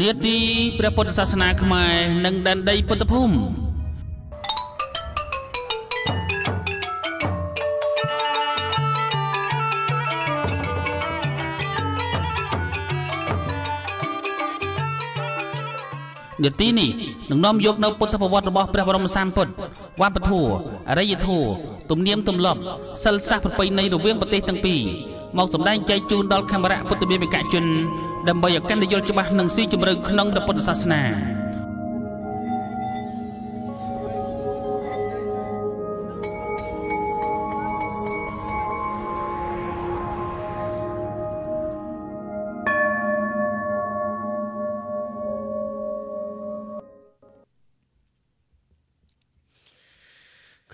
នេតិព្រះពុទ្ធសាសនាខ្មែរនិងដែនដីពុទ្ធភូមិនាទីនេះនឹងនាំយកនៅពុទ្ធប្រវត្តិរបស់ព្រះបរមសម្ពុទ្ធវប្បធម៌អរិយធម៌ទំនៀមទម្លាប់សិលសាស្ត្រប្រពៃណីរវាងប្រទេសទាំងពីរមកសម្ដែងចែកជូនដល់ខេមរៈពុទ្ធមានវិកជនដើម្បីឲ្យកាន់តែយល់ច្បាស់និងស៊ីជម្រៅក្នុងព្រះពុទ្ធសាសនា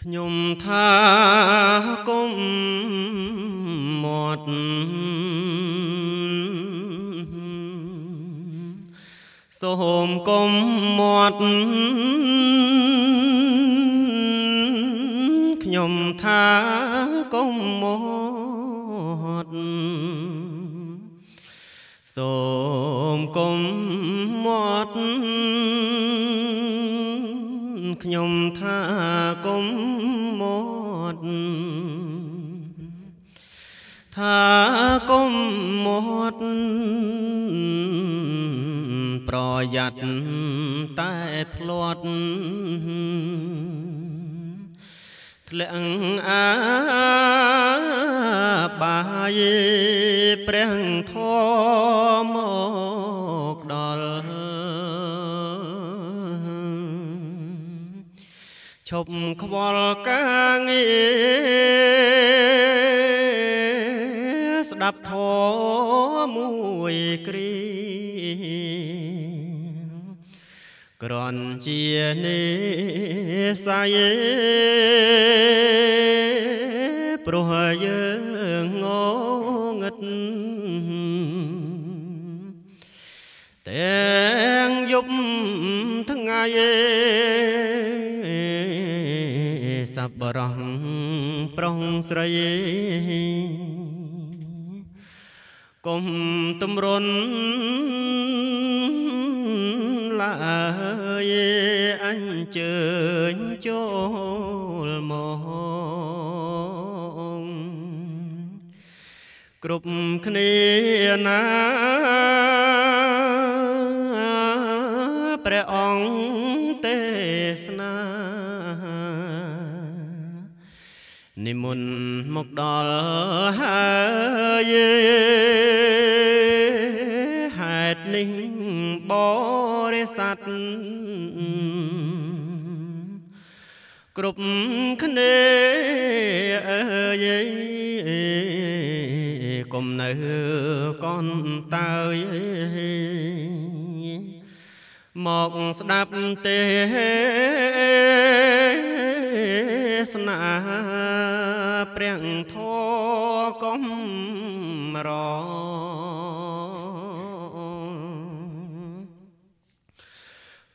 ខ្ញុំថាគុំមាត់សូមកុំមាត់ខ្ញុំថាកុំមាត់សូមកុំមាត់ខ្ញុំថាកុំមាត់ថាកុំមាត់ប្រយ័ត្នតែភ្លាត់ធ្លាក់អាបាយព្រះធមមកដល់ឈប់ខ្វល់ការងារស្ដាប់ធមមួយគ្រីក្រន់ជានេសាយព្រោះយើងងងឹតទាំងយប់ថ្ងៃសប្បរោះប្រុងស្រីកុំទំរុនឡើយអញ្ជើញចូលមកគ្រប់គ្នាណាព្រះអង្គទេសនានិមន្តមកដល់ហើយគ្រប់គ្នាអើយកុំនៅកនតើយមកស្ដាប់ទេស្នាព្រះធរកុំរ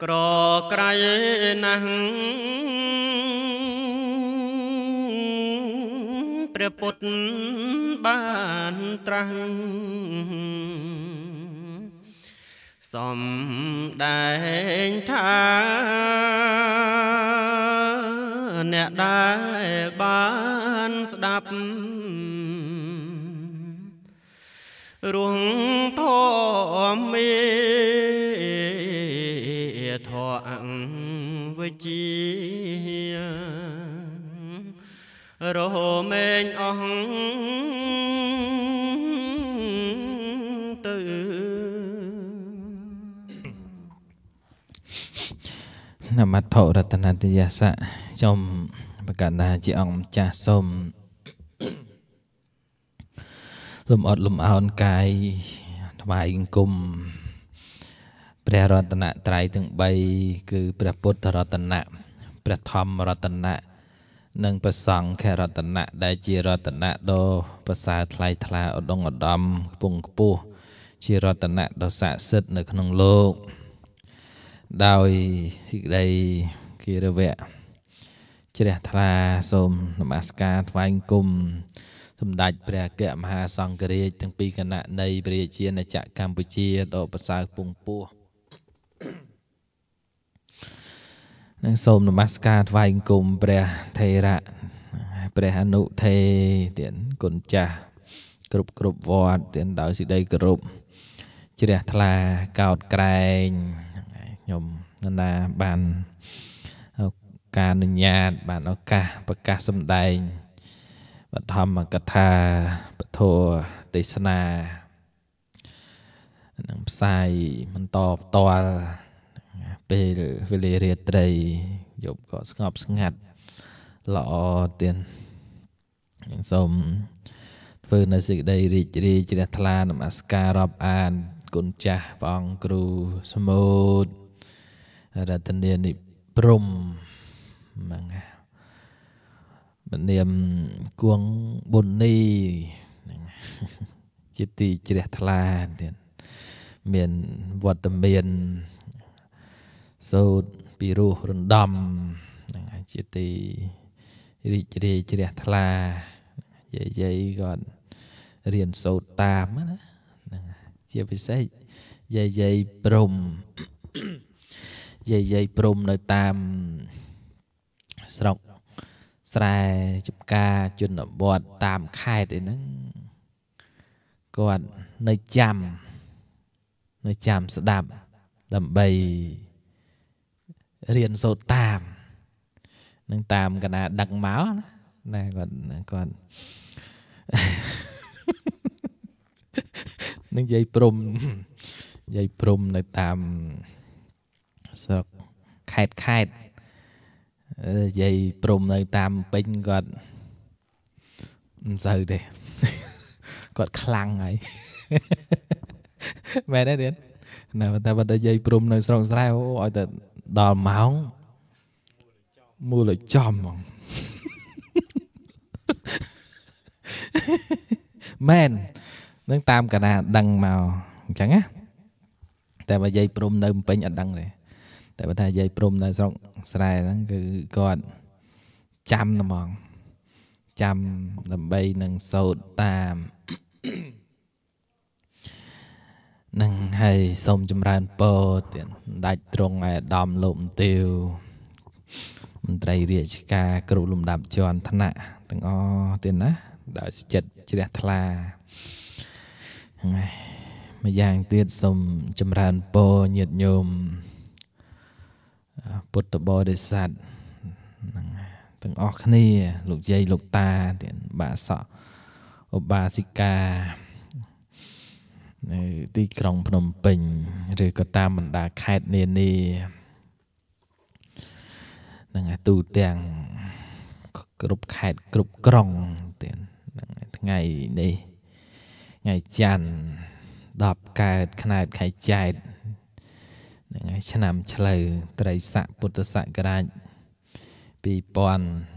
ក្រក្រៃណាស់ព្រះពុទ្ធបានត្រាស់សំដែងថា អ្នកដែលបានស្ដាប់រួងធមមេធរអង្គវិជារមែងអស់ទៅនមត្ថរតនតយសៈខ្ញុំបកណ្ដាជាអង្គម្ចាស់សូមលំអត់លំអោនកាយថ្វាយអង្គមព្រះរតនត្រ័យទាំង3គឺព្រះពុទ្ធរតនៈព្រះធម្មរតនៈនិងប្រសង្ឃរតនៈដែលជារតនៈដ៏ប្រសើរថ្លៃថ្លាឧត្តមឧត្តមខ្ពង់ខ្ពស់ជារតនៈដ៏ស័ក្តិសិទ្ធិនៅក្នុងលោកដោយសេចក្តីគិរវៈជ្រះថ្លាសូមនមស្ការថ្វាយគុំសម្ដេចព្រះអគ្គមហាសង្ឃរាជទាំងពីរគណៈនៃព្រះរាជាណាចក្រកម្ពុជាដ៏ប្រសើរពងពោះនឹងសូមនមស្ការថ្វាយអង្គមព្រះថេរៈព្រះអនុថេទានគុណចាស់គ្រប់គ្រប់វត្តទានដោយសេចក្តីគោរពជ្រះថ្លាកោតក្រែងខ្ញុំនណាបានការអនុញ្ញាតបានឱកាសប្រកាសសម្ដែងបឋមកថាពធទេសនានឹងផ្សាយបន្តផ្ទាល់ពេលវេលារាត្រីយប់ក៏ស្ងប់ស្ងាត់ល្អទៀតយើងសូមធ្វើនៅសេចក្តីរីករាយជ្រះថ្លានមស្ការរាប់អានគុណចាស់ព្រះអង្គគ្រូស្មូតរតនានិព្រំហ្នឹងមនាមគួងប៊ុននីហ្នឹងជាទីជ្រះថ្លាទៀតមានវត្តមានសូត្រពីរោះរំដំហ្នឹងហើយជាទីរីករាយជ្រះថ្លាយាយយាយគាត់រៀនសូត្រតាមណាហ្នឹងជាពិសេសយាយយាយព្រំយាយយាយព្រំនៅតាមស្រុកស្រែចំការជនបទតាមខេត្តអីហ្នឹងគាត់នៅចាំនៅចាំស្ដាប់ដើម្បីរៀនសូត្រតាមនឹងតាមកណាដឹកមកណាគាត់គាត់នឹងយាយព្រំយាយព្រំនៅតាមស្រុកខេតខេតយាយព្រំនៅតាមពេញគាត់មិនសូវទេគាត់ខ្លាំងហើយមែនទេទៀតណាតែបើតែយាយព្រំនៅស្រុកស្រែអូឲ្យតែដល់ម៉ោងមូលចំហ្មងមែននឹងតាមកណាដឹងមកអញ្ចឹងណាតែបើយាយព្រំនៅពេញអត់ដឹងទេតែបើថាយាយព្រំនៅស្រុកស្រែហ្នឹងគឺគាត់ចាំហ្មងចាំដើម្បីនឹងសោតតាមនឹងហើយសូមចម្រើនពរទៀតដាច់ត្រង់ឯដំលោកមន្ទាវមន្ត្រីរាជការ គ្រប់លំដាប់ជាន់ថ្នាក់ទាំងអស់ទៀតណាដោយចិត្តជ្រះថ្លាហ្នឹងហើយម្យ៉ាងទៀតសូមចម្រើនពរញាតិញោមពុទ្ធបរិស័ទហ្នឹងទាំងអស់គ្នាលោកយាយលោកតាទៀតបាសកឧបាសិកាទីក្រុងភ្នំពេញឬក៏តាមបណ្ដាខេត្តនានា នឹងទូទាំងគ្រប់ខេត្តគ្រប់ក្រុងទៀតហ្នឹងថ្ងៃនេះថ្ងៃច័ន្ទ10កើតខែខែចែកហ្នឹងហើយឆ្នាំឆ្លូវត្រីស័កពុទ្ធសករាជ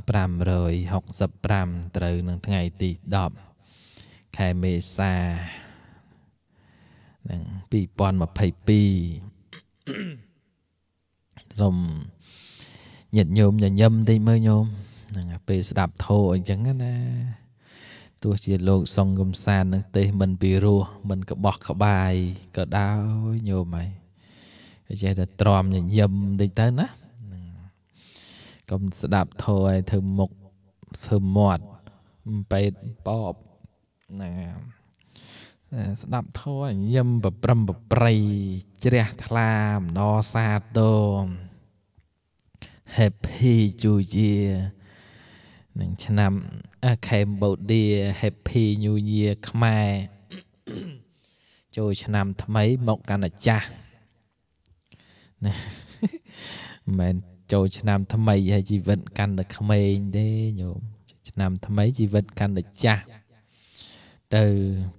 2565ត្រូវនឹងថ្ងៃទី10ខែមេសានឹង2022សូមញាតញោមញញឹមតិចមើលញោមហ្នឹងពេលស្ដាប់ធោអញ្ចឹងណាទោះជាលោក សង្កំសាននឹងទេមិនពីរោះមិនកបោះក្បាយក៏ដោយញោមហើយគេចេះតែទ្រាំញញឹមតិចទៅណាកុំស្ដាប់ធោឲ្យធ្វើមុខធ្វើមាត់បែតបបហ្នឹងហើយស្ដាប់ធម៌ញឹមប្រព្រឹមប្រប្រៃជ្រះថ្លាមណសាទោ Happy ជូជានឹងឆ្នាំ Cambodia Happy New Year ខ្មែរចូលឆ្នាំថ្មីមកកណ្ដាចាស់ណាមិនចូលឆ្នាំថ្មីហើយជីវិតកាន់តែក្មេងទេញោមឆ្នាំថ្មីជីវិតកាន់តែចាស់ទៅ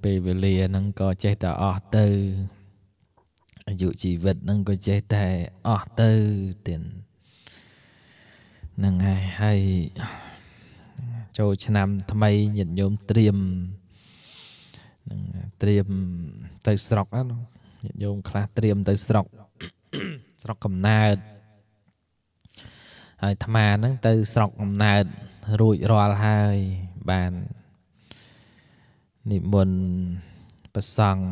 ពេលវេលាហ្នឹងក៏ចេះតែអស់ទៅអាយុជីវិតហ្នឹងក៏ចេះតែអស់ទៅទៀតហ្នឹងហើយហើយចូលឆ្នាំថ្មីញាតិញោមត្រៀមនឹងត្រៀមទៅស្រុកណាញាតិញោមខ្លះត្រៀមទៅស្រុក ស្រុកកំណើតហើយអាត្មាហ្នឹងទៅស្រុកកំណើតរួចរាល់ហើយបាននិមន្តប្រសង់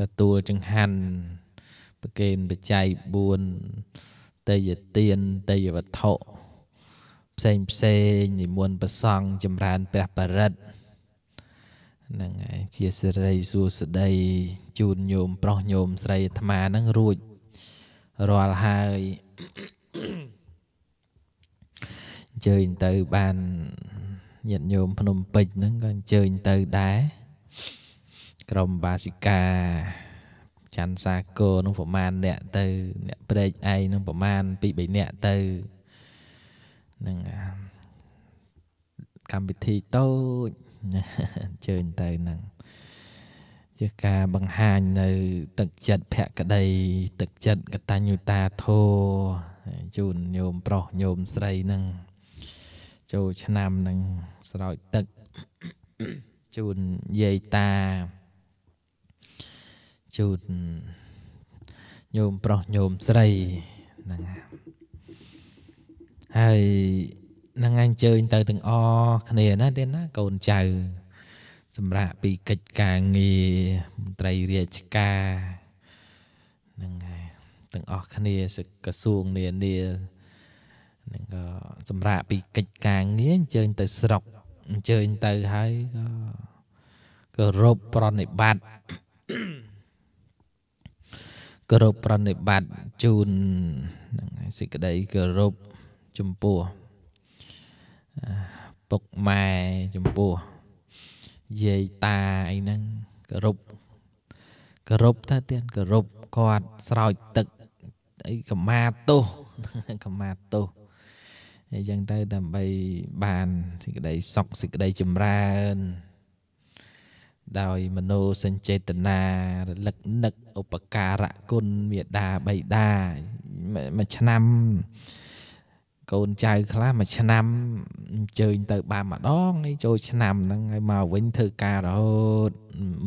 ទទួលចង្ហាន់ប្រគេនបច្ច័យ4តេយទានតេយវត្ថុផ្សេងផ្សេងនិមន្តប្រសង់ចម្រើនព្រះបរិត្តហ្នឹងហើយជាសិរីសួស្តីជូនញោមប្រុសញោមស្រីអាត្មាហ្នឹងរួចរាល់ហើយអញ្ជើញទៅបានញាតិញោមភ្នំពេជ្រហ្នឹងក៏អញ្ជើញទៅដែរក្រុមបាសិកាច័ន្ទសាគរនឹងប្រមាណអ្នកទៅអ្នកព្រែកឯងនឹងប្រមាណ2 3អ្នកទៅនឹងកម្មវិធីតូចជើញទៅនឹងជាការបង្ហាញនៅ ទឹកចិត្តភក្តី ទឹកចិត្តកតញ្ញូតាធោជូនញោមប្រុសញោមស្រីនឹងចូលឆ្នាំនឹងស្រោចទឹកជូនយាយតាជូនញោមប្រុសញោមស្រីហ្នឹងហើយហ្នឹងឯងអញ្ជើញទៅទាំងអស់គ្នាណាទេណាកូនចៅសម្រាប់ពីកិច្ចការងារមន្ត្រីរាជការហ្នឹងហើយទាំងអស់គ្នាក្រសួងនានាហ្នឹងក៏សម្រាប់ពីកិច្ចការងារអញ្ជើញទៅស្រុកអញ្ជើញទៅហើយក៏គោរពប្រណិប័ត Mm-hmm. គោរពប្រណិប័តជូនហ្នឹងហើយសេចក្តីគោរពចំពោះពុកម៉ែចំពោះយាយតាអីហ្នឹងគោរពគោរពថាទៀតគោរពគាត់ស្រោចទឹកអីកម្មាទោសកម្មាទោសអញ្ចឹងទៅដើម្បីបានសេចក្តីសុខសេចក្តីចម្រើនដោយមโนសញ្ចេតនារលឹកនឹកឧបការៈគុណមេដាបៃតាមួយឆ្នាំ កូនចៅខ្លះមួយឆ្នាំអញ្ជើញទៅបានម្ដងឯងចូលឆ្នាំហ្នឹងហើយមកវិញធ្វើការរហូត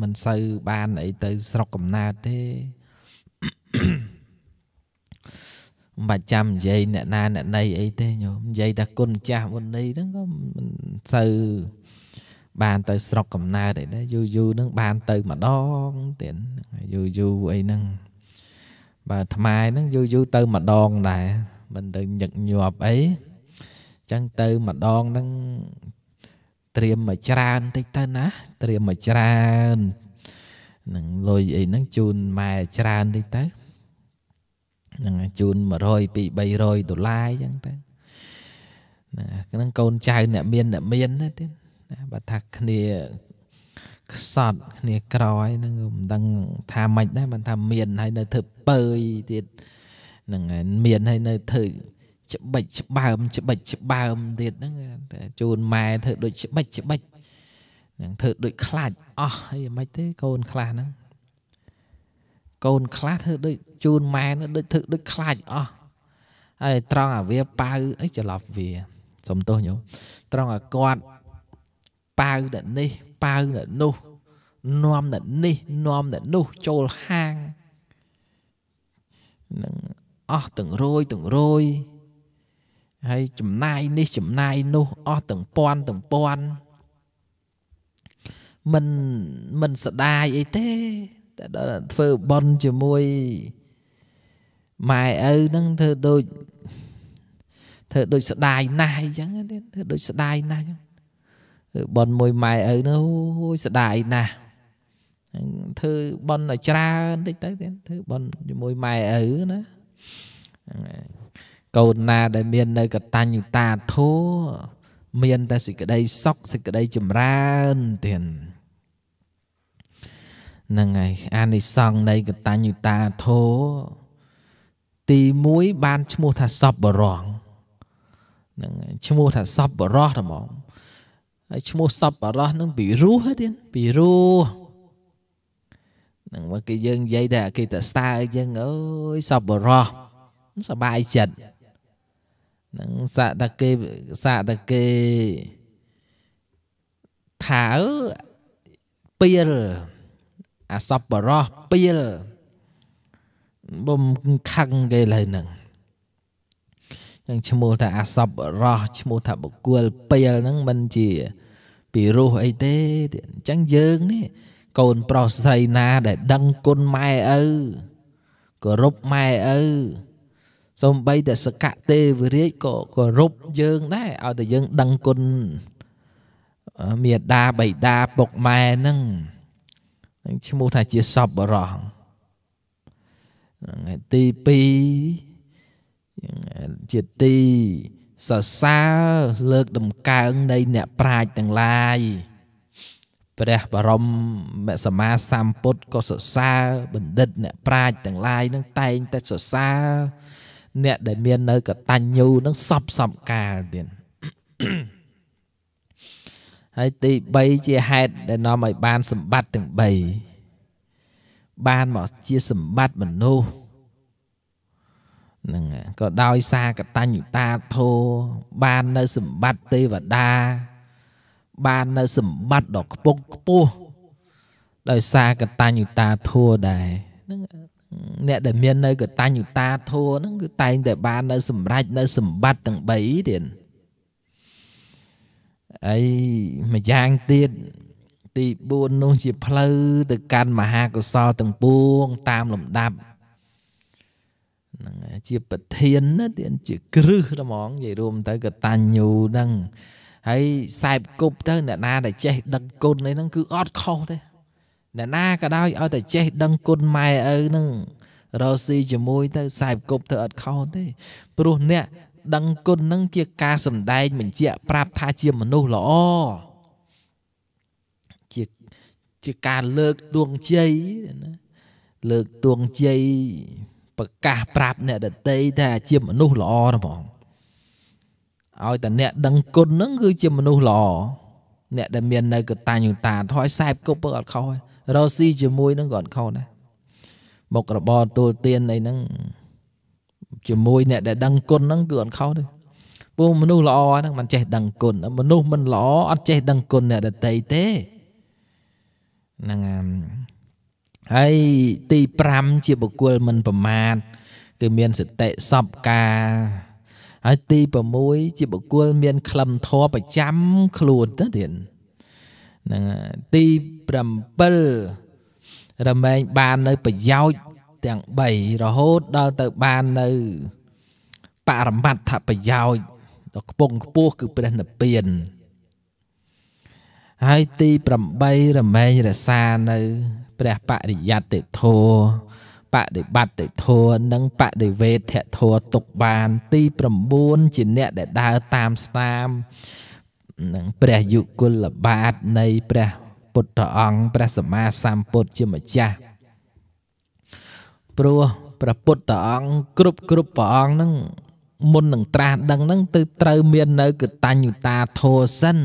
មិនសូវបានអីទៅស្រុកកំណើតទេមិនបាច់ចាំនិយាយអ្នកណាអ្នកណីអីទេញោមនិយាយតែគុណម្ចាស់មុននេះហ្នឹងក៏មិនសូវបានទៅស្រុកកំណើតអីដែរយូរយូរហ្នឹងបានទៅម្ដងទៀតយូរយូរអីហ្នឹងបាទថ្មហ្នឹងយូរយូរទៅម្ដងដែរមិនទៅញឹកញាប់អីចឹងទៅម្ដងហ្នឹងត្រៀមមកច្រើនតិចទៅណាត្រៀមមកច្រើននឹងលុយអីហ្នឹងជូនម៉ែច្រើនតិចទៅហ្នឹងជូន100 2 300ដុល្លារចឹងទៅណាហ្នឹងកូនចៅអ្នកមានអ្នកមានណាទៀតណាបើថាគ្នាខ្សត់គ្នាក្រហ្នឹងមិនដឹងថាម៉េចដែរមិនថាមានហើយនៅ ធ្វើពើយទៀតហ្នឹងហើយមានហើយនៅធ្វើច្បិចច្បើមច្បិចច្បើមទៀតហ្នឹងតែជូនម៉ែធ្វើដូចច្បិចច្បិចហ្នឹងធ្វើដូច ខ្លាចអស់អីមិនទេកូនខ្លះហ្នឹងកូនខ្លះធ្វើដូចជូនម៉ែនឹងដូចធ្វើដូចខ្លាចអស់ហើយត្រង់អាវាប៉ៅអីច្រឡប់វាសំទោសញោមត្រង់អាគាត់ប៉ាវអ្នកនេះប៉ាវអ្នកនោះនាំអ្នកនេះនាំអ្នកនោះចូលហាងនឹងអស់ទាំងរយទាំងរយហើយចំណាយនេះចំណាយនោះអស់ទាំងពាន់ទាំងពាន់មិនមិនស្ដាយអីទេតែដល់ធ្វើបន់ជាមួយម៉ែឪហ្នឹងធ្វើដូចធ្វើដូចស្ដាយណាស់អញ្ចឹងធ្វើដូចស្ដាយណាស់អញ្ចឹងប៉ុនមួយម៉ែឪនោះអូយស្ដាយណាស់ធ្វើប៉ុនឲ្យច្រើនតិចទៅទៀតធ្វើប៉ុនជាមួយម៉ែឪណាកូនណាដែលមាននៅកតញ្ញតាធัวមាន តែសេចក្តីសុខសេចក្តីចម្រើនទៀតហ្នឹងហើយអានិសង្ឃនៃកតញ្ញតាធោទី1បានឈ្មោះថាសពបរងហ្នឹងឈ្មោះថាសពបរោះហ្មងហើយឈ្មោះសពបរោះនឹងពីរោះទៀតពីរោះនឹងមកគេយើងនិយាយតែគេតស្ដើយើងអើយសពបរោះសបាយចិត្តនឹងសាក់តាគេសាក់តាគេថាអើពីលអាសពបរោះពីលបំខឹងគេលើនឹងចឹងឈ្មោះថាអសពរោះឈ្មោះថាបុគ្គលពេលហ្នឹងមិនជាពីរោះអីទេទៀតអញ្ចឹងយើងនេះកូនប្រុសស្រីណា ដែលដឹងគុណម៉ែឪគោរពម៉ែឪសូម្បីតែសកៈទេវរាជក៏គោរពយើងដែរឲ្យតែយើងដឹងគុណមេដាបៃតាពុកម៉ែហ្នឹងឈ្មោះថាជាសពរោះទី2យើងជាទីសរសើរលើកដំកើងនៃអ្នកប្រាជ្ញទាំងឡាយព្រះបរមមសម្មាសម្ពុទ្ធក៏សរសើរបណ្ឌិតអ្នកប្រាជ្ញទាំងឡាយនឹងតែងតែសរសើរអ្នកដែលមាននៅកតញ្ញូនឹងសពសពកាលទៀតហើយទី3ជាហេតុដែលនាំឲ្យបានសម្បត្តិទាំង3បានមកជាសម្បត្តិមនុស្សនឹងក៏ដោយសារកតញ្ញតាធោបាននៅសម្បត្តិទេវតាបាននៅ សម្បត្តិដ៏ខ្ពង់ខ្ពស់ដោយសារកតញ្ញតាធោដែរនឹងអ្នកដែលមាននៅកតញ្ញតាធោហ្នឹងគឺតែងតែបាននៅ សម្រេចនៅ សម្បត្តិទាំង3ទៀតអីម្យ៉ាងទៀតទី4នោះជាផ្លូវទៅកាន់មហាកុសលទាំងពួងតាមលំដាប់ហ្នឹងជាប្រធានណាទៀតជាគ្រឹះហ្មងនិយាយរួមទៅ កតញ្ញូហ្នឹងហើយសែបគប់ទៅអ្នកណា ដែលចេះដឹងគុណអីហ្នឹងគឺអត់ខុសទេអ្នកណាក៏ដោយឲ្យតែចេះដឹងគុណម៉ែឪហ្នឹងរស់ស៊ីជាមួយទៅសែបគប់ទៅអត់ខុសទេ ព្រោះអ្នកដឹងគុណហ្នឹងជាការសម្ដែងបញ្ជាក់ប្រាប់ថាជាមនុស្សល្អជាជាការលើកទួងជ័យណាលើកទួងជ័យប្រកាសប្រាប់អ្នកដតីថា ជាមនុស្សល្អណាបងឲ្យតែអ្នកដឹងគុណហ្នឹងគឺជាមនុស្សល្អអ្នកដែលមាននៅកតាញ្ញុតាថយសែបគប់ពើអត់ខុសរស់ស៊ីជាមួយនឹងក៏អត់ខុសដែរមុខរបរទូលទានអីហ្នឹងជាមួយអ្នក ដែលដឹងគុណហ្នឹងគឺអត់ខុសទេពួកមនុស្សល្អហ្នឹងមិនចេះដឹងគុណមនុស្សមិនល្អអត់ចេះដឹងគុណអ្នកដតីទេហ្នឹងហើយហើយទី5ជាបុគ្គលមិនប្រមាទគឺមានសតិសពការហើយទី6ជាបុគ្គលមានក្លឹមធម៌ប្រចាំខ្លួនទៅទៀតហ្នឹងទី7រមែងបាននៅប្រយោជន៍ទាំង3រហូតដល់ទៅបាននៅបរមត្ថប្រយោជន៍ដ៏ខ្ពង់ខ្ពស់គឺព្រះនិព្វាន ហើយទី8រមែងរសានៅព្រះបរិយត្តិធម៌បដិបត្តិធម៌និងបដិវេធធម៌ទុកបាន ទី9ជាអ្នកដែលដើរតាមស្នាមនឹងព្រះយុគលបាទនៃព្រះពុទ្ធអង្គព្រះសម្មាសម្ពុទ្ធជាម្ចាស់ព្រោះព្រះពុទ្ធអង្គគ្រប់គ្រប់ព្រះអង្គនឹងមុននឹងត្រាស់ដឹងនឹងទៅត្រូវមាននៅកតញ្ញុតាធោសិន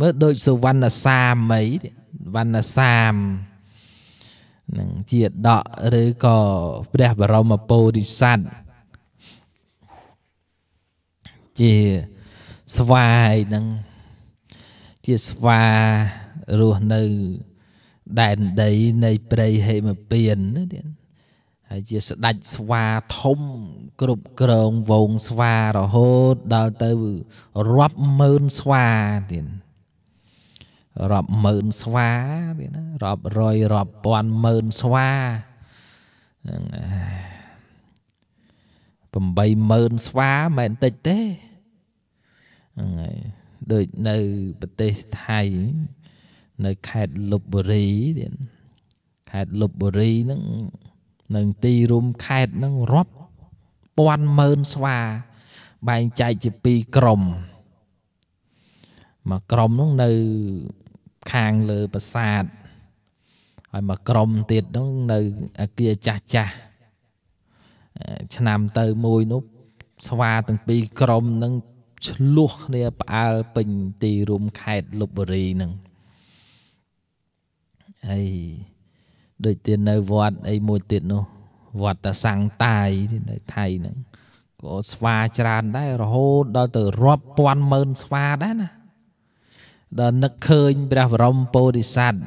មើលដូចសវណ្ណសាមីទៀតវណ្ណសាមនឹងជាដកឬក៏ព្រះបរមពោធិសត្វជាស្វាអីហ្នឹងជាស្វារស់នៅដែនដីនៃព្រៃហេមពានណាទៀតហើយជាស្ដាច់ស្វាធំគ្រប់គ្រងវងស្វារហូតដល់ទៅរាប់ម៉ឺនស្វាទៀតរាប់ម៉ឺនស្វាវាណារាប់រយរាប់ពាន់ម៉ឺនស្វាហ្នឹង80000ស្វាមិនតិចទេហ្នឹងហើយដូចនៅប្រទេសថៃនៅខេត្តលុបបុរីខេត្តលុបបុរីហ្នឹងនឹងទីរួមខេត្តហ្នឹងរាប់ពាន់ម៉ឺនស្វាបែងចែកជា2ក្រុមមួយក្រុមនោះនៅខាងលើប្រាសាទហើយមួយក្រុមទៀតនោះនៅអាគារចាស់ចាស់ឆ្នាំទៅមួយនោះស្វាទាំងពីរក្រុមនឹងឆ្លោះគ្នាផ្អើលពេញទីរួមខេត្តលុបបុរីនឹងហើយដូចទៀតនៅវត្តអីមួយទៀតនោះវត្តតាសាំងតាយនៅថៃហ្នឹងក៏ស្វាច្រើនដែររហូត ដល់ទៅរាប់ពាន់ម៉ឺនស្វាដែរណាដល់នឹកឃើញព្រះបរមពោធិសត្វ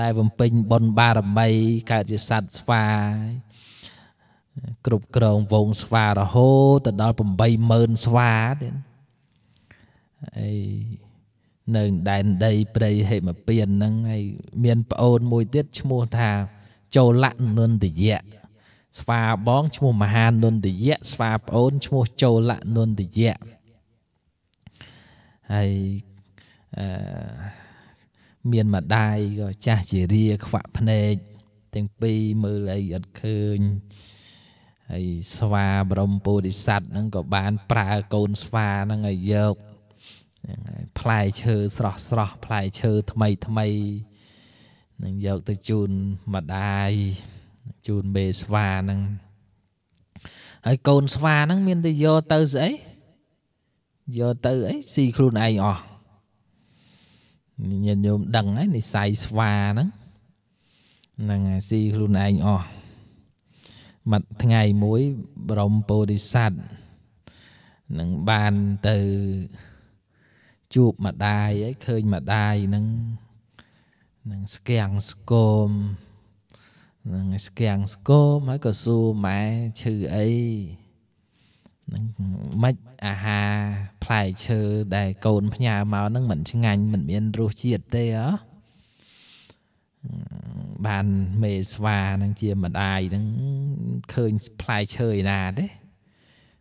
ដែលបំពេញបុណ្យបារមីកើតជាសត្វស្វា គ្រប់គ្រងវងស្វារហូតទៅដល់80000ស្វាទៀតអីនៅដែនដីព្រៃហេមពៀនហ្នឹងហើយមាន ប្អូនមួយទៀតឈ្មោះថាចូលៈនុនទយៈស្វាបងឈ្មោះមហានុនទយៈស្វាប្អូនឈ្មោះចូលៈនុនទយៈហើយអឺមានម្ដាយក៏ចាស់ជារាខ្វាក់ភ្នែកទាំងពីរមើលអីអត់ឃើញហើយស្វាបរមពោធិសត្វហ្នឹងក៏បាន ប្រើកូនស្វាហ្នឹងឲ្យយកផ្លែឈើស្រស់ស្រស់ផ្លែឈើថ្មីថ្មីនឹងយកទៅជូនម្ដាយជូនមេស្វាហ្នឹងហើយកូនស្វាហ្នឹង មានតែយកទៅស្អីយកទៅអីស៊ីខ្លួនឯងអស់ញាតិញោមដឹងហើយនិស័យស្វាហ្នឹងហ្នឹងហើយស៊ីខ្លួនឯងអស់មួយថ្ងៃមួយបរមពោធិសត្វនឹងបានទៅជួបម្ដាយហើយឃើញម្ដាយហ្នឹងនឹងស្គាំងស្គមនឹងស្គាំងស្គមហើយក៏សួរម៉ែឈឺអីនឹងមិនអាហារផ្លែឈើដែលកូនផ្ញើមកហ្នឹងមិនឆ្ងាញ់មិនមានរសជាតិទេហ៎បានមេស្វានឹងជាម្ដាយនឹងឃើញផ្លែឈើឯណាទេ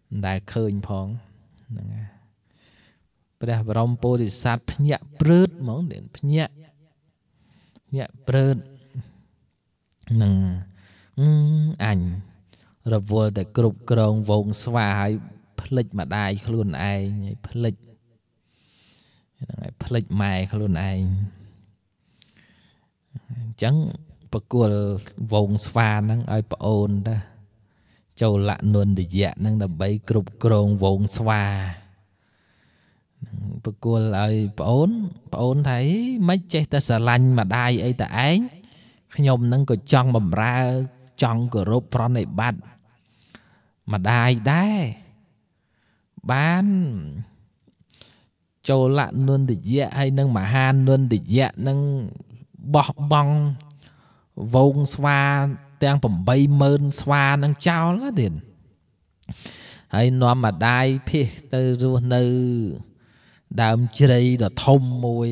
មិនដែលឃើញផងហ្នឹងព្រះបរមពោធិសត្វភ្ញាក់ព្រឺតហ្មងភ្ញាក់ភ្ញាក់ព្រឺតនឹងអញរវល់តែគ្រប់គ្រងវងស្វាហើយភ្លេចម្ដាយខ្លួនឯងហើយភ្លេចហ្នឹងហើយភ្លេចម៉ែខ្លួនឯងអញ្ចឹងប្រគល់វងស្វាហ្នឹងឲ្យប្អូនតាចូលលនុនតយៈហ្នឹងដើម្បីគ្រប់គ្រងវងស្វាប្រគល់ឲ្យប្អូនប្អូនថាមិនចេះតែស្រឡាញ់ម្ដាយអីតឯងខ្ញុំនឹងក៏ចង់បំរើចង់គោរពប្រណិប័តម្ដាយដែរបានចូលនុនតិយៈហើយនឹងមហានុនតិយៈនឹងបោះបង់វងស្វាទាំង80000ស្វានឹងចោលទៀតហើយនាំម្ដាយភិះទៅរស់នៅដើមជ្រៃដ៏ធំមួយ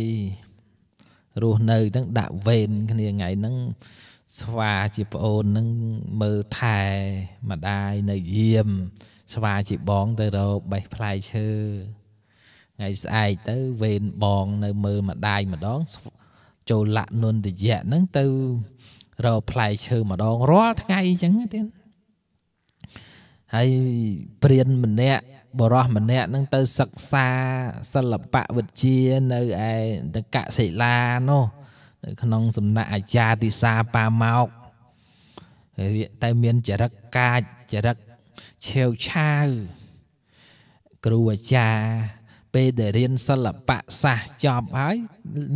រស់នៅទាំងដាក់វេនគ្នាថ្ងៃហ្នឹងស្វាជាប្អូននឹងមើលថែម្ដាយនៅយាម ស្វាជាបងទៅរកបេះផ្លែឈើថ្ងៃស្អែកទៅវេនបងនៅមើលម្ដាយម្ដងចូលលាក់នុនតយៈហ្នឹងទៅរកផ្លែឈើម្ដងរាល់ថ្ងៃអញ្ចឹងទៀតហើយព្រានម្នាក់ បរោះម្នាក់នឹងទៅសិក្សាសិល្បៈវិទ្យានៅឯតកសិលានោះនៅក្នុងសំណាក់អាចារ្យទិសាប៉ាម៉ោកតែមានចរិតកាចចរិតឆាវឆាវគ្រូអាចារ្យពេលដែលរៀនសិល្បៈសាស្ត្រចប់ហើយ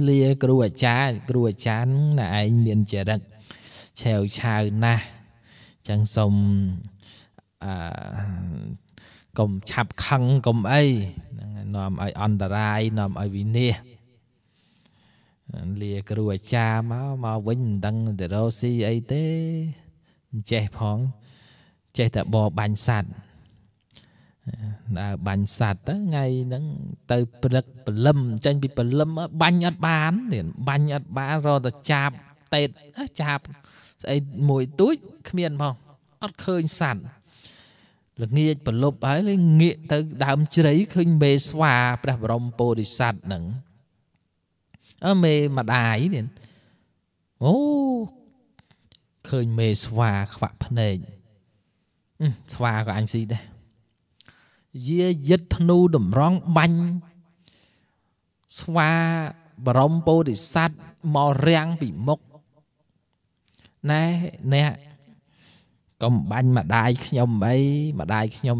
លាគ្រូអាចារ្យគ្រូអាចារ្យណែឯងមានចរិតឆាវឆាវណាស់ចឹងសូមអឺកុំឆាប់ខឹងកុំអីហ្នឹងនាំឲ្យអន្តរាយនាំឲ្យវិនាសលាគ្រូអាចារ្យមកមកវិញមិនដឹងទៅរកស៊ីអីទេមិនចេះផងចេះតែបបាញ់សัตว์ដើរបាញ់សัตว์ទៅថ្ងៃហ្នឹងទៅព្រឹកព្រលឹមចេញពីព្រលឹមបាញ់អត់បានទៀតបាញ់អត់បានរកតែចាបតេតចាបស្អីមួយទូចគ្មានផងអត់ឃើញសัตว์ល្ងាចប្រលប់ហើយងាកទៅដើមជ្រៃឃើញមេស្វាព្រះបរមពោធិសត្វហ្នឹងអើមេម្ដាយទៀតអូឃើញមេស្វាខ្វាក់ភ្នែកស្វាក៏អញស៊ីដែរយាយិតធ្នូតម្រង់បាញ់ស្វាបរមពោធិសត្វមករាំងពីមុខណែអ្នកកុំបាញ់ម្ដាយខ្ញុំអីម្ដាយខ្ញុំ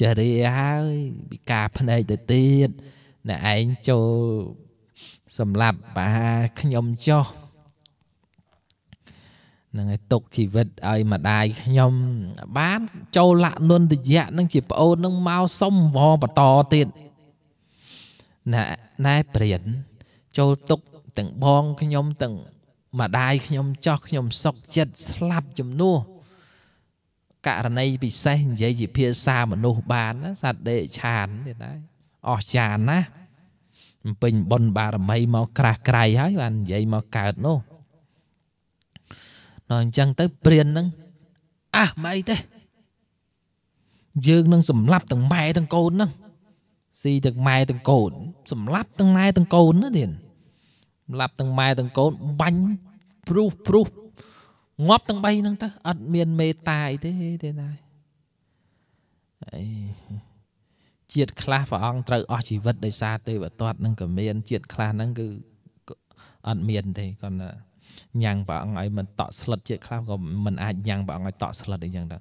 ចរិយាហើយពីការភ្នែកទៅទៀតអ្នកឯងចូលសម្រាប់បហាខ្ញុំចុះនឹងឲ្យຕົកជីវិតឲ្យម្ដាយខ្ញុំ បាន ចូលលក្ខនុនតយៈនឹងជាប្អូននឹងមកសុំវរបន្តទៀតណែណែព្រៀនចូលຕົកទាំងបងខ្ញុំទាំងម្ដាយខ្ញុំចោះខ្ញុំសុកចិត្តស្លាប់ជំនួសករណីពិសេសនិយាយជាភាសាមនុស្សបានណាសត្វដេកឆានទៀតហើយអស់ចានណាពេញបុណ្យបារមីមកក្រាស់ក្រៃហើយបាននិយាយមកកើតនោះដល់អញ្ចឹងទៅព្រាននឹងអះមិនអីទេ យើងនឹងសម្លាប់ទាំងម៉ែទាំងកូនហ្នឹងស៊ីទាំងម៉ែទាំងកូនសម្លាប់ទាំងម៉ែទាំងកូនណាទៀតសម្លាប់ទាំងម៉ែទាំងកូនបាញ់ព្រុសព្រុសងាប់ទាំងបីហ្នឹងទៅអត់មានមេត្តាអីទេទេណាអីជាតិខ្លះព្រះអង្គត្រូវអស់ជីវិតដោយសារទេវទត្តនឹងក៏មានជាតិខ្លះហ្នឹងគឺអត់មានទេគាត់ញ៉ាំងព្រះអង្គឲ្យមិនតក់ស្លិតជាតិខ្លះក៏មិនអាចញ៉ាំងព្រះអង្គឲ្យតក់ស្លិតអីចឹងទៅ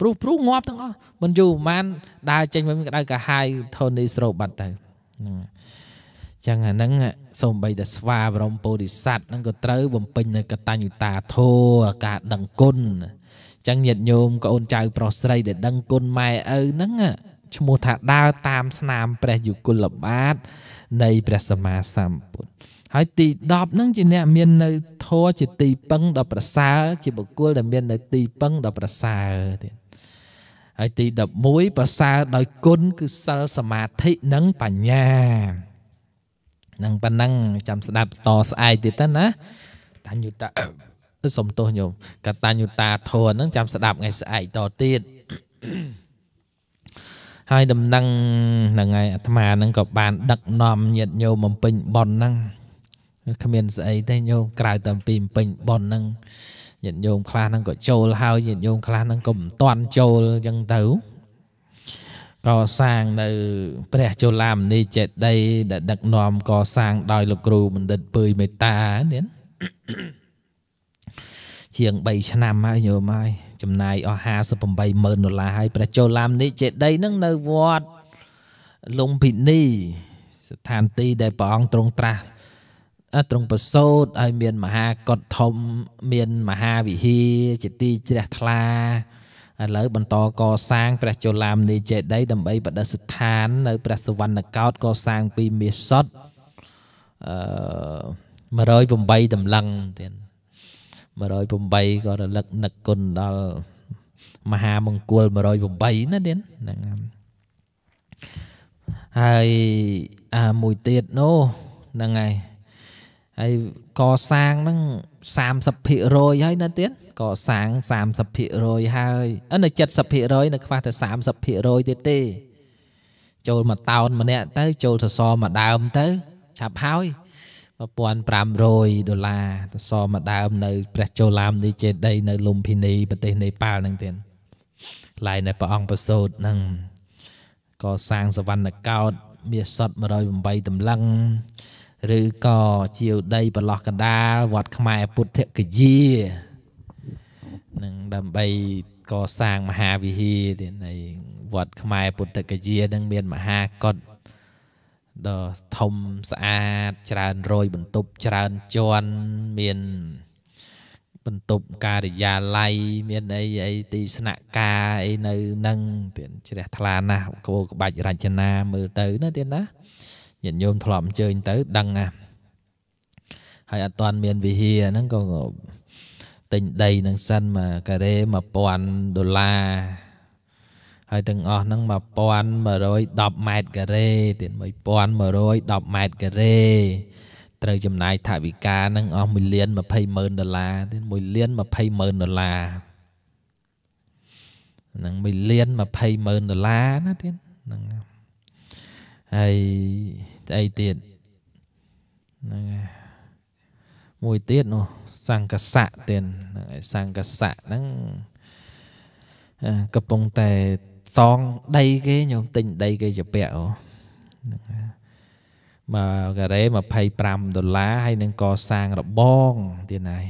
ព្រោះព្រោះងាប់ទាំងអស់មិនយូរប្រហែលដើរចេញមកក្តៅកាហាយធននេះស្រូបបាត់ទៅហ្នឹងចឹងអាហ្នឹងសូម្បីតែស្វាបរមពោធិសត្វហ្នឹងក៏ត្រូវ បំពេញនៅកតញ្ញុតាធោការដឹងគុណចឹងញាតិញោមក្អូនចៅប្រុសស្រីដែលដឹងគុណម៉ែឪហ្នឹងឈ្មោះថាដើរតាមស្នាមព្រះយុគលបាទនៃព្រះសម្មាសម្ពុទ្ធហើយទី10ហ្នឹងជាអ្នក មាននៅធរជាទីពឹងដល់ប្រសើរជាបុគ្គលដែលមាននៅ ទីពឹងដល់ប្រសើរទៀតហើយទី11ប្រសើរដោយគុណគឺសិលសមាធិនិងបញ្ញានឹងប៉ុណ្ណឹងចាំស្ដាប់តស្អែកទៀតទៅណាតញ្ញុតាសុំទោសញោមកតញ្ញុតាធរហ្នឹងចាំស្ដាប់ថ្ងៃស្អែកតទៀត Mm-hmm. ហើយដំណឹងហ្នឹងឯងអាត្មាហ្នឹងក៏បាន ដឹកនាំញាតិញោមបំពេញប៉ុនហ្នឹងគ្មានស្អីទេញោមក្រៅតែអំពីបំពេញប៉ុនហ្នឹងញាតិញោមខ្លះហ្នឹងក៏ចូលហើយញាតិញោមខ្លះហ្នឹងក៏មិនតាន់ចូលអញ្ចឹងទៅកសាងនៅព្រះចូឡាមនីចេតីដែលដឹកនាំកសាងដោយលោកគ្រូបណ្ឌិតពឿយមេតានេះជាង3ឆ្នាំហើយញោមហើយចំណាយអស់580,000ដុល្លារហើយព្រះចូឡាមនេះចេតីនឹងនៅវត្តលំភិនីស្ថានទីដែលព្រះអង្គទ្រង់ត្រាស់ត្រង់ប្រសូតហើយមានមហាកុដធំមានមហាវិហារជាទីជ្រះថ្លាឥឡូវបន្តកសាងព្រះចូឡាមនីចេតីដើម្បីបដិស្ថាននៅព្រះសវណ្ណកោដ្ឋកសាងពីមាសសុតអឺ108តម្លឹងទៀត108ក៏រលឹកនឹកគុណដល់មហាមង្គល108ណាទៀតហ្នឹងហើយអាមួយទៀតនោះហ្នឹងហើយហើយកសាងហ្នឹង30%ហើយណាទៀតកសាង30%ហើយអឺនៅ70%នៅខ្វះតែ30%ទៀតទេចូលមកតោនម្នាក់ទៅ ចូលសសរមួយដើមទៅ ឆាប់ហើយ1500ដុល្លារទៅសមដើមនៅព្រះចូឡាមនីចេដី នៅលំភិនីប្រទេសនេប៉ាល់ហ្នឹងទៀតកន្លែងដែលព្រះអង្គប្រសូតហ្នឹងក៏សាងសវណ្ណកោដមាសសត108តម្លឹងឬក៏ជាវដីប្រឡោះកណ្ដាលវត្តខ្មែរពុទ្ធគយានឹងដើម្បីកសាងមហាវិហារទៀតនៃវត្តខ្មែរពុទ្ធគយានឹងមានមហាកុដិដ៏ធំស្អាតច្រើនរយបន្ទប់ច្រើនជាន់មានបន្ទប់ការិយាល័យមានអីអីទីស្នាក់ការអីនៅនឹងទៀតជ្រះថ្លាណាស់គោក្បាច់រចនា មើលទៅណាទៀតណាញាតិញោមធ្លាប់អញ្ជើញទៅដឹងណាហើយអត់តាន់មានវិហារហ្នឹងក៏ទិញដីនឹងសិនមកការ៉េ1000ដុល្លារហើយទាំងអស់ហ្នឹង1110ម៉ែត្រការ៉េទៀត1110ម៉ែត្រការ៉េត្រូវចំណាយថវិកាហ្នឹងអស់1លាន20ម៉ឺនដុល្លារទៀត1លាន20ម៉ឺនដុល្លារហ្នឹង1លាន20ម៉ឺនដុល្លារណាទៀតហ្នឹងហើយស្អីទៀតហ្នឹងមួយទៀតនោះសង្កសៈទៀតហ្នឹងឯងសង្កសៈហ្នឹងកំពុងតែសងដីគេញោមទិញដីគេជាពាក់អូហ្នឹងហើយមកការ៉េ25ដុល្លារហើយនឹងកសាងរបងទៀតហើយ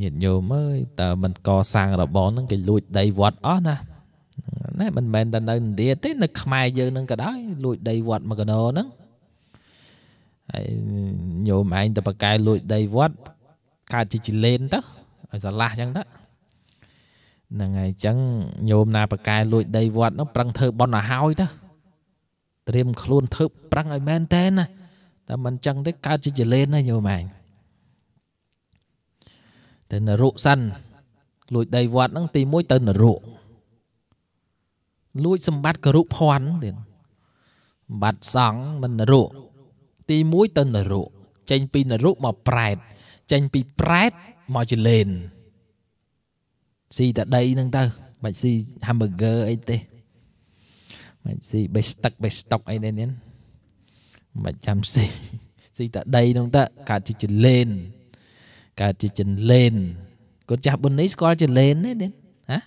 ញាតិញោមអើយតើមិនកសាងរបងហ្នឹងគេលួចដីវត្តអស់ណាណែមិនមែនតែនៅឥណ្ឌាទេនៅខ្មែរយើងនឹងក៏ដោយលួចដីវត្តមកកណោហ្នឹងហើយញោមឯងទៅបកកែលួចដីវត្តកើតជាចិលេនទៅឲ្យស្រឡះចឹងទៅហ្នឹងហើយអញ្ចឹងញោមណាប្រកែលួចដីវត្តនោះប្រឹងធ្វើបន់ឲ្យហើយទៅត្រៀមខ្លួនធ្វើប្រឹងឲ្យមែនតែនណាតែមិនចឹងទេកើតជាចលែនណាញោមឯងទៅនរុសិន លួចដីវត្តហ្នឹងទី1ទៅនរុលួចសម្បត្តិគរុភ័ណ្ឌទៀតសម្បត្តិសង្ឃមិននរុទី1ទៅនរុចេញពីនរុមកប្រែត ចេញពីប្រែតមកចលែនស៊ីតែដីហ្នឹងទៅបាច់ស៊ី hamburger អីទេបាច់ស៊ីបេស្តិកបេស្តុកអីនេះនេះបាច់ចាំស៊ីស៊ីតែដីហ្នឹងទៅកើតជាចលែនកើតជាចលែនគាត់ចាស់ប៊ុននេះស្គាល់ចលែនទេនេះហា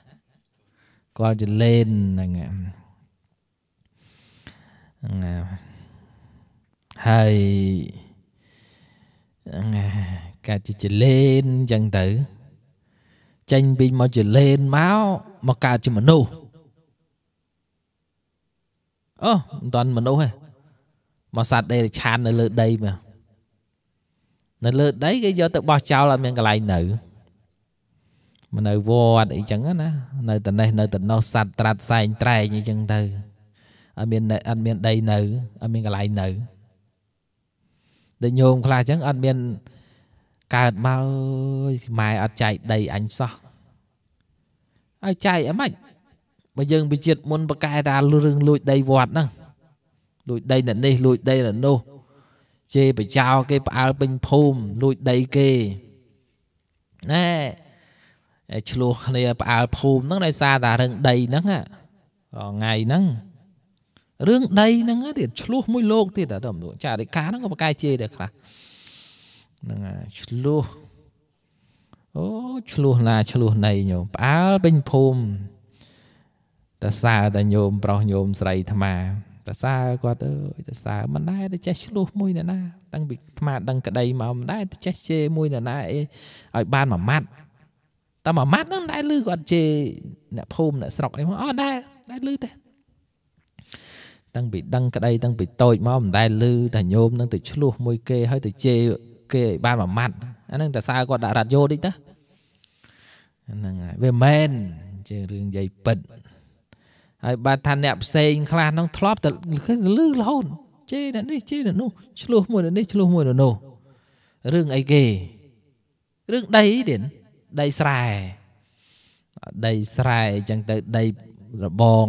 គាត់ចលែនហ្នឹងហ្នឹងហើយហ្នឹងកើតជាចលែនអញ្ចឹងទៅចេញពីមកជាលេនមកមកកើតជាមនុស្សអូមិនតាន់មនុស្សទេមកសត្វដេរឆាននៅលើដីមកនៅលើដីគេយកទៅបោះចោលអត់មានកន្លែងនៅមកនៅវត្តអីចឹងណានៅតែនេះនៅតែនោះសត្វត្រាត់សែងត្រែងអីចឹងទៅអត់មានអត់មានដីនៅអត់មានកន្លែងនៅដូចញោមខ្លះចឹងអត់មានកើតមកម៉ែអត់ចែកដីអញសោះហើយចែកអីម៉េចបើយើងពីជាតិមុនបកែតារឿងលួចដីវត្តហ្នឹងលួចដីនៅនេះលួចដីនៅនោះជេរបចោគេផ្អើលពេញភូមិលួចដីគេណែឆ្លោះគ្នាផ្អើលភូមិហ្នឹងដោយសារតែរឿងដីហ្នឹងរាល់ថ្ងៃហ្នឹងរឿងដីហ្នឹងទៀតឆ្លោះមួយលោកទៀតតែដំនួចចារិកាហ្នឹងក៏បកែជេរដែរខ្លះហ្នឹងអាឆ្លោះអូឆ្លោះណាឆ្លោះណីញោមផ្អើលពេញភូមិតសើតាញោមប្រុសញោមស្រីអាត្មាតសើគាត់អើយតសើមិនដែរទៅចេះឆ្លោះមួយអ្នកណាតាំងពីអាត្មាដឹងក្តីមកមិនដែរទៅចេះជេរមួយអ្នកណាអីឲ្យបានមួយម៉ាត់តែមួយម៉ាត់ហ្នឹងមិនដែរលឺគាត់ជេរអ្នកភូមិអ្នកស្រុកអីមកអត់ដែរដែរលឺទេតាំងពីដឹងក្តីតាំងពីតូចមកមិនដែលឮតែញោមនឹងទៅឆ្លោះ មួយគេហើយទៅជេរគេបានមួយម៉ាត់អាហ្នឹងតសើគាត់ដាក់រ៉ាឌីយ៉ូតិចទៅហ្នឹងហើយវាមែនជារឿងនិយាយពិតហើយបាទថាអ្នកផ្សេងខ្លះហ្នឹងធ្លាប់តែលឺរហូតជេរនេះជេរនោះឆ្លោះមួយនេះឆ្លោះមួយនោះរឿងអីគេរឿងដីទៀតដីស្រែដីស្រែអញ្ចឹងទៅដីរបង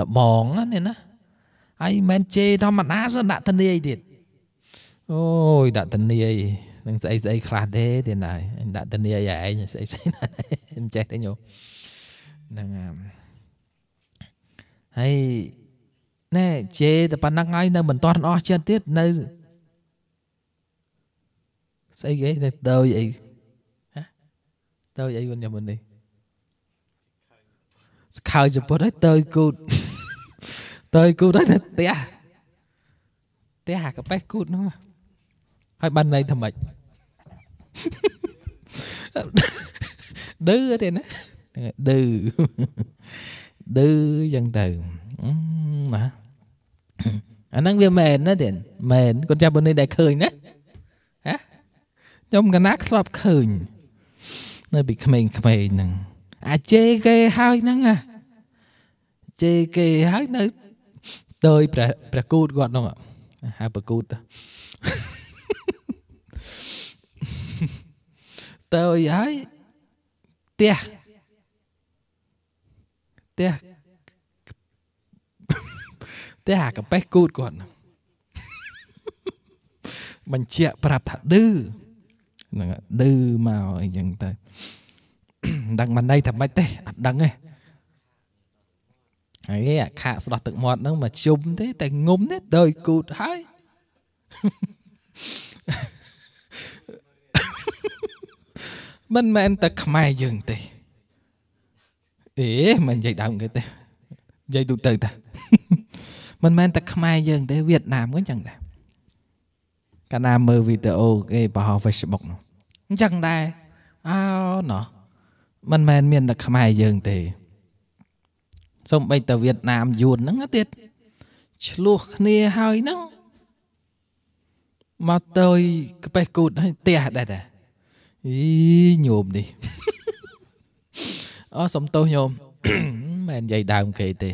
របងនេះណាហើយមិនមែនជេរធម្មតាសោះដាក់ធនីទៀតអូយដាក់តនីយនឹងស្អីស្អីខ្លះទេទៀតហើយដាក់តនីយឲ្យឯងស្អីស្អីណាមិនចេះទេញោមហ្នឹងហើយណែជេតែប៉ុណ្ណឹងហើយនៅមិនទាន់អស់ចិត្តទៀតនៅស្អីគេនៅទៅអីហ៎ទៅអីវិញខ្ញុំនេះស្ខើចពុតហើយទៅគូតទៅគូតហើយទៅផ្ទះផ្ទះអាកាប៉េះគូតហ្នឹងហើយបានន័យថាម៉េចឌឺទេណាឌឺឌឺយ៉ាងទៅណាអាហ្នឹងវាមែនណាទេមែនកូនចាប់បុនេះដែលឃើញណាហ៎ខ្ញុំកណាធ្លាប់ឃើញនៅពីក្មេងៗហ្នឹងអាជេគេហើយហ្នឹងអាជេគេហើយនៅទៅព្រះព្រះគូតគាត់ហ្នឹងហៅប្រគូតទៅទៅហើយផ្ទះផ្ទះផ្ទះអាកាប៉េះគូតគាត់បញ្ជាក់ប្រាប់ថាឌឺហ្នឹងឌឺមកអីចឹងទៅដឹងមិនន័យថាម៉េចទេអត់ដឹងទេហើយអាខាកស្ដោះទឹកមាត់ហ្នឹងមកជុំទេតែងុំទេដើយគូតហើយមិនមែនតែខ្មែរយើងទេអេមិននិយាយដើមគេទេនិយាយទូទៅតាមិនមែនតែខ្មែរយើងទេវៀតណាមក៏ចឹងដែរកាលណាមើលវីដេអូគេបង្ហោះ Facebook នោះអញ្ចឹងដែរអោណោះមិនមែនមានតែខ្មែរយើងទេសូម្បីតែវៀតណាមយួនហ្នឹងទៀតឆ្លោះគ្នាហើយហ្នឹងមកទៅក្បេះគូតហើយផ្ទះដែរដែរអីញោមនេះអូសំទោសញោមមិននិយាយដើមគេទេ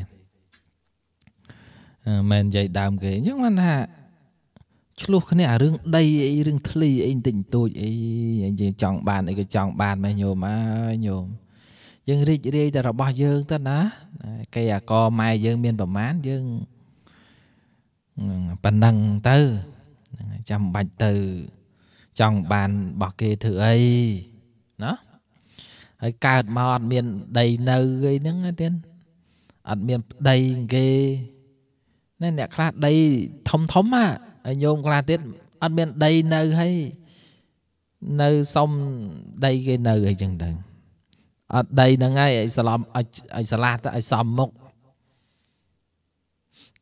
មិននិយាយដើមគេអញ្ចឹងគាត់ថាឆ្លោះគ្នាអារឿងដីអីរឿងធ្លីអីបន្តិចបន្តួចអីយើងចង់បានអីក៏ចង់បានម៉េះញោមអើយញោមយើងរីករាយតែរបស់យើងទៅណាគេអាកម៉ែយើង មាន ប្រមាណយើងប៉ុណ្ណឹងទៅចាំបាច់ទៅចង់បានរបស់គេធ្វើអីណាហើយកើតមកអត់មានដីនៅអីហ្នឹងណាទៀតអត់មានប្តីគេណែអ្នកខ្លះដីធំធំហ่ะហើយញោមខ្លះទៀតអត់មានដីនៅហើយនៅសុំដីគេនៅអីចឹងទៅអត់ដីហ្នឹងហើយឲ្យសឡំឲ្យឆ្លាស់ទៅឲ្យសំមុខ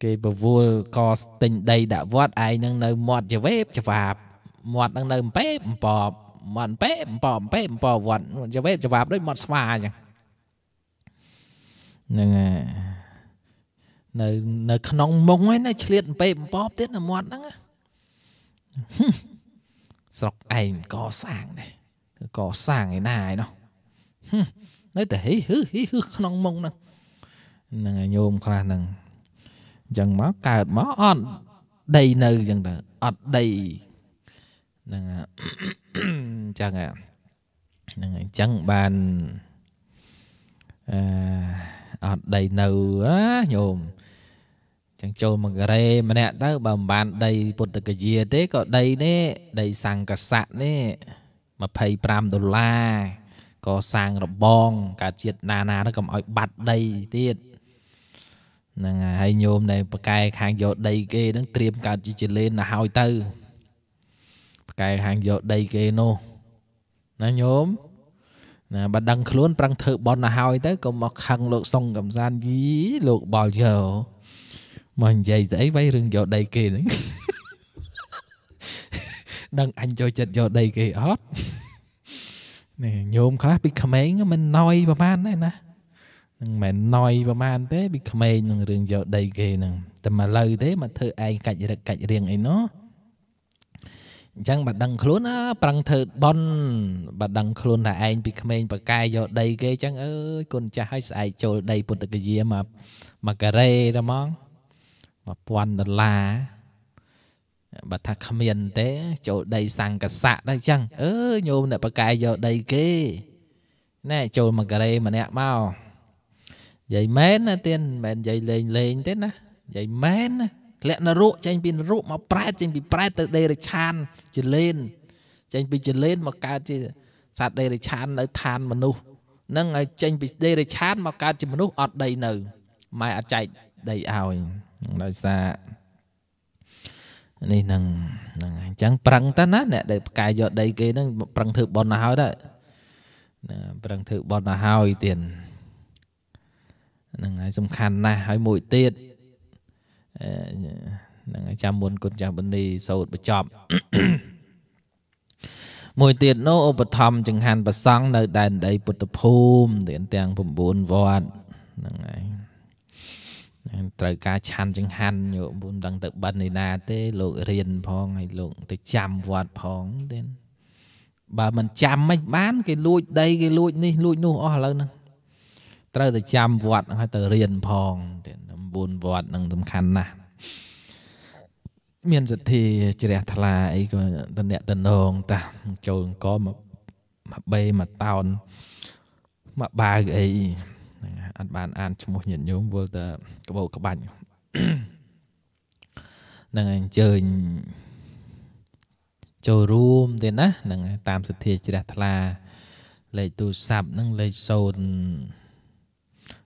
គេពវល់កស្ទិញដីដាក់វត្តឯងនឹងនៅមាត់ជាវេបច្បាប់មាត់នឹងនៅអំពេអំពបមាត់អំពេអំពបអំពេអំពបវត្តយវេច្បាប់ដូចមាត់ស្វាអញ្ចឹងហ្នឹងហើយនៅនៅក្នុងមុងហ្នឹងណាឆ្លៀតអំពេអំពបទៀតនៅមាត់ហ្នឹងស្រុកឯងកសាងនេះកសាងឯណាឯនោះនៅតែហីហឺហីហឺក្នុងមុងហ្នឹងហ្នឹងឯញោមខ្លះហ្នឹងអញ្ចឹងមកកើតមកអត់ដីនៅអញ្ចឹងទៅអត់ដីហ្នឹងអញ្ចឹងហ្នឹងអញ្ចឹងបានអឺអត់ដីនៅណាញោមចឹងចូលមកករេម្នាក់ទៅបើមិនបានដី ពុទ្ធគយាទេក៏ដីនេះ ដីសង្កស័កនេះ25ដុល្លារក៏សាងរបងកាជាតិណាណាទៅកុំឲ្យបាត់ដីទៀតហ្នឹងហើយញោមដែលប្រកែខាងយកដីគេហ្នឹងត្រៀមកើតជាចលេនទៅហើយទៅផ្កាយហាងយកដីគេនោះណាញោមណាបើដឹងខ្លួនប្រឹងធ្វើបន់ទៅហើយទៅកុំមកខឹងលោកសុងកំសានយីលោកបលយោមកនិយាយស្អីវៃរឿងយកដីគេហ្នឹងដឹងអញយកចិត្តយកដីគេអត់នេះញោមខ្លះពីក្មេងមិនណយប្រហែលដែរណានឹងមិនណយប្រហែលទេពីក្មេងនឹងរឿងយកដីគេហ្នឹងតែមកលើទេមកធ្វើឯងកាច់រឹកកាច់រៀងអីនោះអញ្ចឹងបើដឹងខ្លួនអើប្រឹងធ្វើប៉ុនបើដឹងខ្លួនថាឯងពីក្មេងបកាយយកដីគេអញ្ចឹងអើយគុណចាស់ឲ្យស្អែកចូលដី ពុទ្ធគយាមកមកការ៉េតែហ្មង1000ដុល្លារបើថាគ្មានទេ ចូលដីសង្កស័កដល់អញ្ចឹងអើញោមអ្នកបកាយយកដីគេណែចូលមកការ៉េម្នាក់មកនិយាយមែនណាទៀនមិនមែននិយាយលេងលេងទេណានិយាយមែនណាធ្លាក់នរកចេញពីនរកមកប្រែតចេញពីប្រែតទៅដេរិឆានចលេនចេញពីចលេនមកកើតជាសត្វដេរិឆាននៅឋានមនុស្សនឹងឲ្យចេញពីដេរិឆាន មកកើតជាមនុស្សអត់ដីនៅម៉ែអត់ចែកដីឲ្យដោយសារនេះនឹងហ្នឹងអញ្ចឹងប្រឹងតាណាអ្នកដែលផ្កាយយកដីគេហ្នឹងប្រឹងធ្វើបន់ទៅហើយដែរណាប្រឹងធ្វើបន់ទៅហើយទៀតហ្នឹងហើយសំខាន់ណាស់ហើយមួយទៀតនឹងចាំមុនគុណចាស់បណ្ឌីសោតបញ្ចប់មួយទៀតនោះឧបត្ថម្ភចង្ហាន់ប្រសង់នៅដែន ដី ពុទ្ធភូមិទានទាំង9វត្តហ្នឹងហើយត្រូវការឆាន់ចង្ហាន់យកមិនដឹងទៅបិណ្ឌនេះណា ទេ លោករៀនផងហើយលោកទៅចាំវត្តផងទេបើមិនចាំមិនបាន គេលួច ដីគេលួច នេះលួចនោះអស់ឥឡូវហ្នឹងត្រូវតែចាំវត្តហើយទៅរៀនផងទៀត9វត្តនឹងសំខាន់ណាស់មានសទ្ធាជ្រះថ្លា អីក៏តំណាក់តំណងតាចូលអង្គមកមកបេមកតោនមកបើកអីអត់បានអានឈ្មោះញាតិញោមវល់តែក្បោក្បាច់នឹងអញ្ជើញចូលរួមទេណានឹងតាមសទ្ធាជ្រះថ្លាលេខទូរស័ព្ទនឹងលេខ0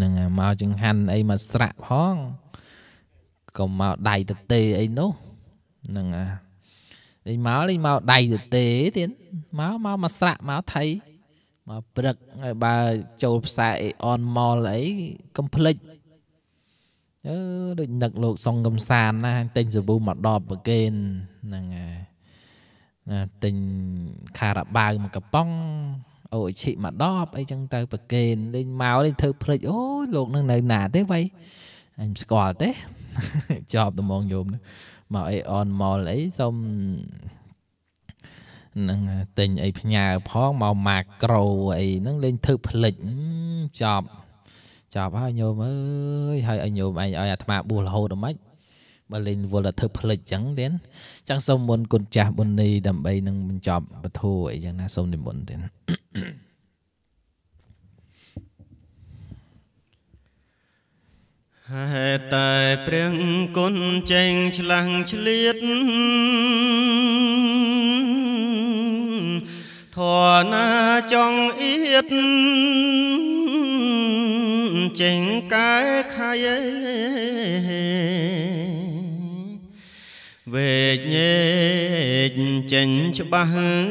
នឹងមកចង្ហាន់អីមកស្រាក់ផងក៏មកដៃទៅទេអីនោះនឹងអាលេងមកលេងមកដៃទៅទេទៀតមកមកមកស្រាក់មកថៃមកព្រឹកហើយបើចូលផ្សារអេអនម៉លអីកុំភ្លេចអឺដូចនឹកលោកសុងកំសានណាទិញសាប៊ូមក10ប្រកេនហ្នឹងហើយណាទិញខារ៉ាបាវមួយកប៉ុងអូឆិមក10អីចឹងទៅប្រកេនលេងមកលេងធ្វើភ្លេចអូលោកនឹងនៅណាទេវៃអញស្គាល់ទេជាប់ត្មងយោមមកអី on mall អីសុំនឹងទិញអីផ្ញើផងមកម៉ាក្រូអីហ្នឹងលេងធ្វើផ្លិចចប់ចប់ហើយញោមអើយហើយឲ្យញោមឯងឲ្យអាត្មាបួសរហូតដល់ម៉េចបើលេងវល់តែធ្វើផ្លិចចឹងទៀតចឹងសូមមុនគុណចាស់បុនីដើម្បីនឹងបញ្ចប់ពធអីចឹងណាសូមនិមន្តទៀតហេតុតែព្រះគុណចេញឆ្លាំងឆ្លៀតធរណាចង់អៀតចេញកែខៃវេកញេកចេញច្បាស់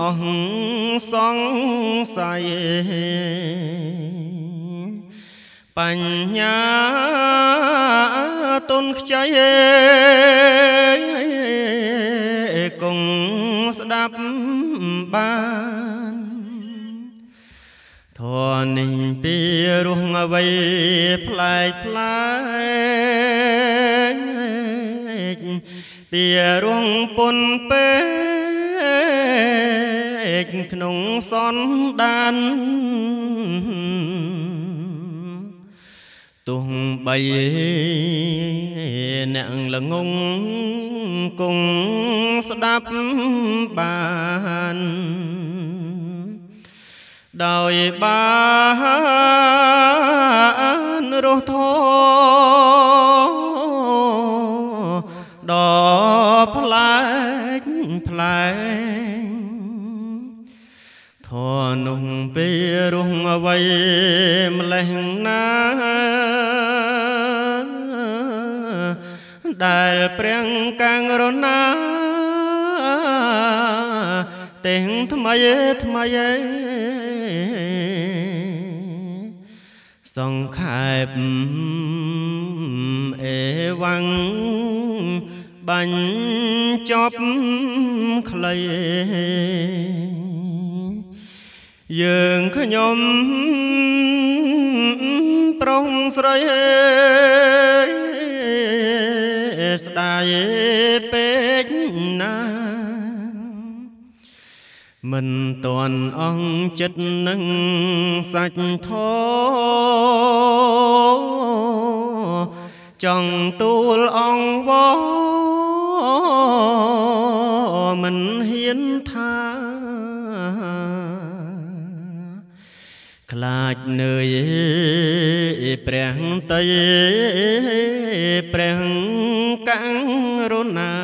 អស់សង្ស័យបញ្ញាទុនខ្ចីគង់ស្ដាប់បានធននិញពីរស់អ្វីផ្លែកផ្លែកកពីរងពុនពេកក្នុងសនដានទុំបីអ្នកល្ងងគង់ស្ដាប់បាន ដោយបានរស់ធម៌យើងខ្ញុំប្រុងស្រីស្ដាយពេកណា មិនតន់អង្គចិត្តនឹងសាច់ធោចង់ទូលអង្គវងអាចនឿយព្រះតីព្រះករុណា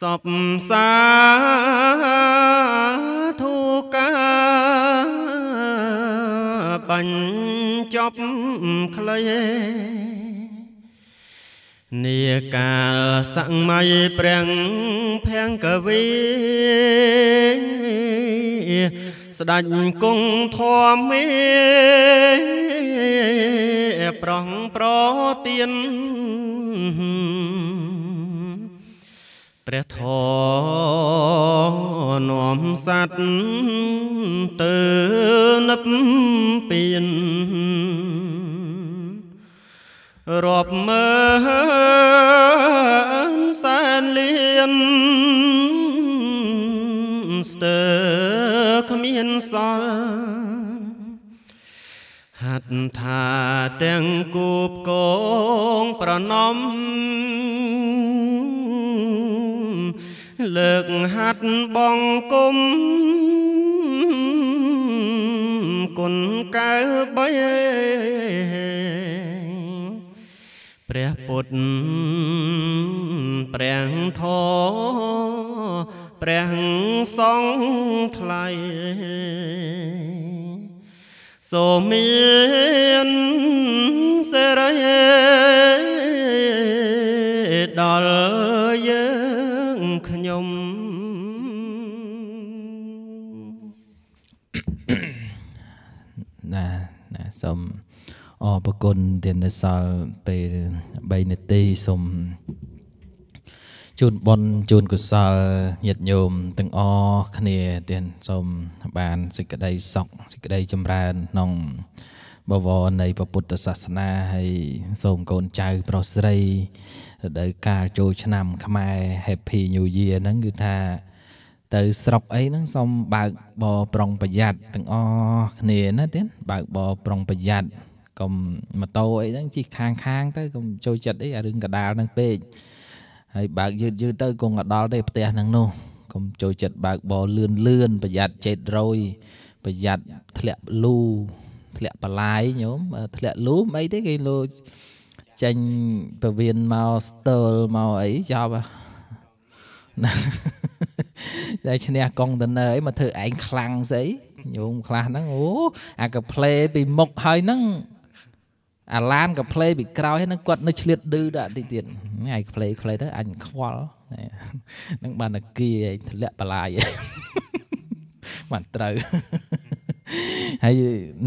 សពសាធុកាបញ្ចប់ខ្លីនីកាលសង្ម័យព្រះភាំងកវីស្ដាច់គង់ធម៌មេប្រងប្រទៀនព្រះធម៌នាំសัตว์ទៅនិព្វានរាប់ម៉ឺនសែនលានស្ទើរគ្មានសល់ហាត់ថាទាំងគូបកងប្រណំលើកហាត់បងគុំគុណកៅបីព្រះពុទ្ធព្រះធម៌ព្រះសង្ឃថ្លៃសូមមានសេរីដល់យើងខ្ញុំណាណាសូមអរគុណទានដល់ពេល3នាទីសូមជូនបុណ្យជូនកុសលញាតិញោមទាំងអស់គ្នាទានសូមបានសេចក្តីសុខសេចក្តីចម្រើនក្នុងបវរនៃពុទ្ធសាសនាហើយសូមកូនចៅប្រុសស្រីរដូវកាលចូលឆ្នាំខ្មែរ Happy New Year ហ្នឹងគឺថា ទៅស្រុកអីហ្នឹងសូមបើកបរប្រុងប្រយ័ត្នទាំងអស់គ្នាណាទៀតបើកបរប្រុងប្រយ័ត្នកុំម៉ូតូអីហ្នឹងជិះខាងខាងទៅកុំចូលចិត្តអីអារឿងកដាលហ្នឹងពេកហើយបើកយឺតយឺតទៅគង់ដល់ទេផ្ទះហ្នឹងនោះកុំចូលចិត្តបើកបលឿនលឿនប្រយ័ត្នចេតរយប្រយ័ត្នធ្លាក់លូធ្លាក់បលាយញោមធ្លាក់លូអីទេគេលោចេញពវៀនមកស្ទើលមកអីចប់តែឈ្នះកុងតឺន័រអីមកធ្វើឯងខ្លាំងស្អីញោមខ្លះហ្នឹងអូអាកាផ្លេពីមុខហើយហ្នឹងអាឡានក៏ផ្លេពីក្រោយហ្នឹងគាត់នៅឆ្លៀតឌឺដាក់តិចទៀតឯងផ្លេផ្លេទៅអញខ្វល់នឹងបានតែគីឯងធ្លាក់បលាយបានត្រូវហើយ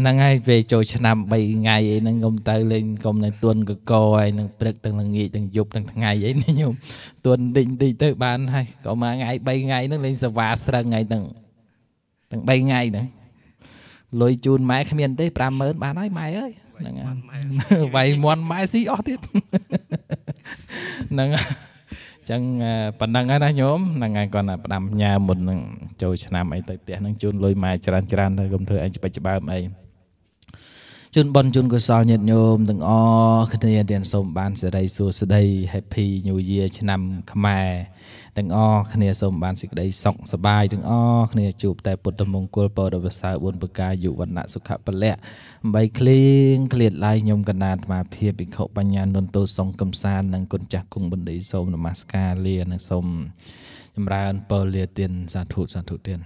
ហ្នឹងហើយពេលចូលឆ្នាំ3ថ្ងៃអីហ្នឹងខ្ញុំទៅលេងកុំនៅទួនកកហើយនឹងព្រឹកទាំងល្ងាចទាំងយប់ទាំងថ្ងៃអីណាខ្ញុំទួនតិចតិចទៅបានហើយក៏មួយថ្ងៃ3ថ្ងៃហ្នឹងលេងសវ៉ាស្រឹងថ្ងៃទាំងទាំង3ថ្ងៃហ្នឹងលុយជូនម៉ែគ្មានទេ50000បានហើយម៉ែអើយហ្នឹងវាយមន់ម៉ែស៊ីអស់ទៀតហ្នឹងចឹងប៉ុណ្ណឹងហើយណាញោមហ្នឹងហើយគាត់ថាផ្ដាំញ៉ាមុនហ្នឹងចូលឆ្នាំអីទៅផ្ទះហ្នឹងជូនលុយម៉ែច្រើនច្រើនទៅកុំធ្វើអីច្បិចច្បាមអីជូនបនជូនកុសលញាតិញោមទាំងអស់គ្នាទាំងសូមបានសេរីសួស្តី Happy New Year ឆ្នាំខ្មែរទាំងអស់គ្នាសូមបានសេចក្តីសុខសប្បាយទាំងអស់គ្នាជួបតែពុទ្ធមង្គលបរិវសើបុណ្យប្រការយុវណៈសុខៈពលៈ8ឃ្លៀងឃ្លាតឡាយញោមកណាតអាភិភិក្ខុបញ្ញានន្ទោសង្កំសាននិងគុណចាស់គង់បណ្ឌីសូមនមស្ការលានិងសូមចម្រើន ពលលាទានសាធុសាធុទាន